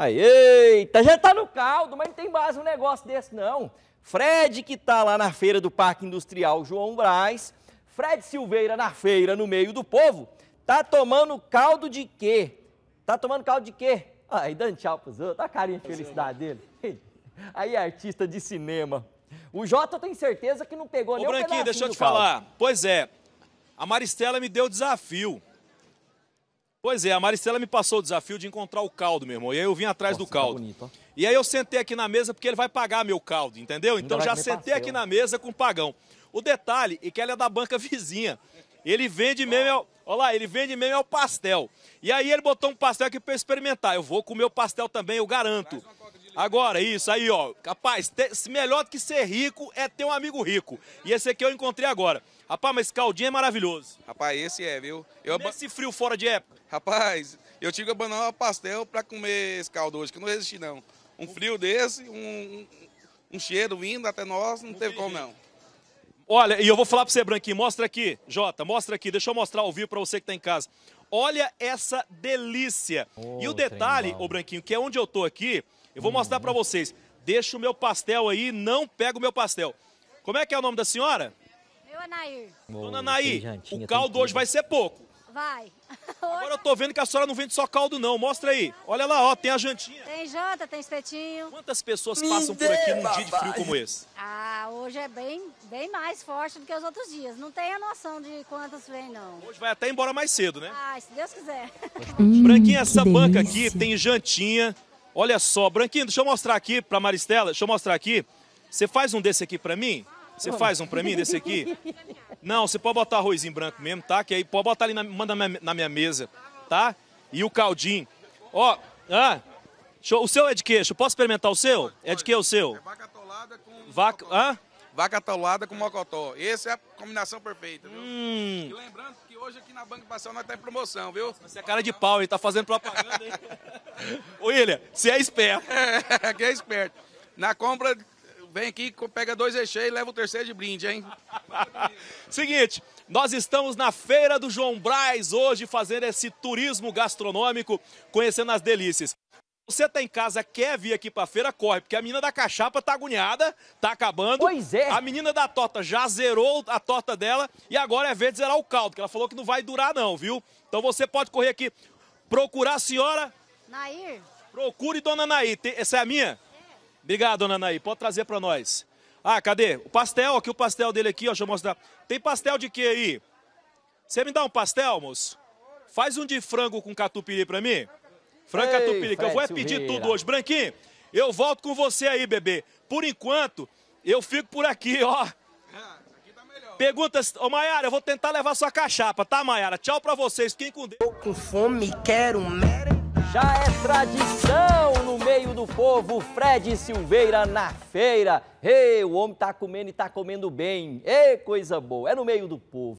Aí, eita, já tá no caldo, mas não tem base um negócio desse não. Fred que tá lá na feira do Parque Industrial João Braz, Fred Silveira na feira no meio do povo, tá tomando caldo de quê? Tá tomando caldo de quê? Aí dando tchau pros outros, a carinha de é. felicidade dele. Aí artista de cinema. O Jota eu tenho certeza que não pegou Ô, nem Branquinho, o deixa eu te falar. Pois é, a Maristela me deu o desafio. Pois é, a Maricela me passou o desafio de encontrar o caldo, meu irmão. E aí eu vim atrás Nossa, do tá caldo. Tá bonito, e aí eu sentei aqui na mesa porque ele vai pagar meu caldo, entendeu? Então já sentei aqui né? na mesa com o pagão. O detalhe é que ela é da banca vizinha. Ele vende mesmo, ao, é olha lá, ele vende mesmo ao é pastel. E aí ele botou um pastel aqui para experimentar. Eu vou comer o pastel também, eu garanto. Agora, isso aí, ó. Rapaz, ter, melhor do que ser rico é ter um amigo rico. E esse aqui eu encontrei agora. Rapaz, mas esse caldinho é maravilhoso. Rapaz, esse é, viu? Eu frio fora de época. Rapaz, eu tive que abandonar um pastel para comer esse caldo hoje, que não resisti, não. Um frio desse, um, um cheiro vindo até nós, não, não teve como, não. Olha, e eu vou falar pra você, Branquinho, mostra aqui, Jota, mostra aqui, deixa eu mostrar ao vivo para você que tá em casa. Olha essa delícia. Oh, e o detalhe, ô Branquinho, que é onde eu tô aqui, eu vou mostrar para vocês. Deixa o meu pastel aí, não pega o meu pastel. Como é que é o nome da senhora? Meu Anair. Dona Anair, o caldo hoje vai ser pouco. Vai. Agora eu tô vendo que a senhora não vende só caldo, não. Mostra aí. Olha lá, ó, tem a jantinha. Tem janta, tem espetinho. Quantas pessoas passam por aqui num dia de frio como esse? Ah, hoje é bem, bem mais forte do que os outros dias. Não tem a noção de quantas vem, não. Hoje vai até embora mais cedo, né? Ah, se Deus quiser. Branquinha, hum, essa banca aqui tem jantinha, Olha só, Branquinho, deixa eu mostrar aqui para Maristela, deixa eu mostrar aqui. Você faz um desse aqui para mim? Você faz um para mim desse aqui? Não, você pode botar arrozinho branco mesmo, tá? Que aí pode botar ali na, manda na minha mesa, tá? E o caldinho. Ó, ah, eu, o seu é de queijo. Posso experimentar o seu? É de que é o seu? É vaca atolada com vaca, mocotó. Hã? Vaca atolada com mocotó. Essa é a combinação perfeita, viu? Hum. E lembrando que hoje aqui na Banca Passão nós tá em promoção, viu? Você é cara de pau, ele tá fazendo propaganda, aí. William, você é esperto. É, que é esperto. Na compra, vem aqui, pega dois recheios e leva o terceiro de brinde, hein? Seguinte, nós estamos na Feira do João Braz hoje fazendo esse turismo gastronômico, conhecendo as delícias. Você tá em casa, quer vir aqui pra feira, corre, porque a menina da cachapa tá agoniada, tá acabando. Pois é. A menina da torta já zerou a torta dela e agora é ver de zerar o caldo, que ela falou que não vai durar não, viu? Então você pode correr aqui, procurar a senhora Nair. Procure Dona Nair. Essa é a minha? É. Obrigado, Dona Nair. Pode trazer para nós. Ah, cadê? O pastel, aqui o pastel dele aqui, ó, deixa eu mostrar. Tem pastel de quê aí? Você me dá um pastel, moço? Faz um de frango com catupiry para mim. Frango Ei, catupiry, que eu vou é pedir tudo hoje. Branquinho, eu volto com você aí, bebê. Por enquanto, eu fico por aqui, ó. Ah, tá Perguntas, ô Maiara, eu vou tentar levar sua cachapa, tá, Maiara? Tchau pra vocês, fiquem com Deus. Tô com fome, quero merda. Já é tradição no meio do povo, Fred Silveira na feira. Ei, o homem tá comendo e tá comendo bem. Ei, coisa boa, é no meio do povo.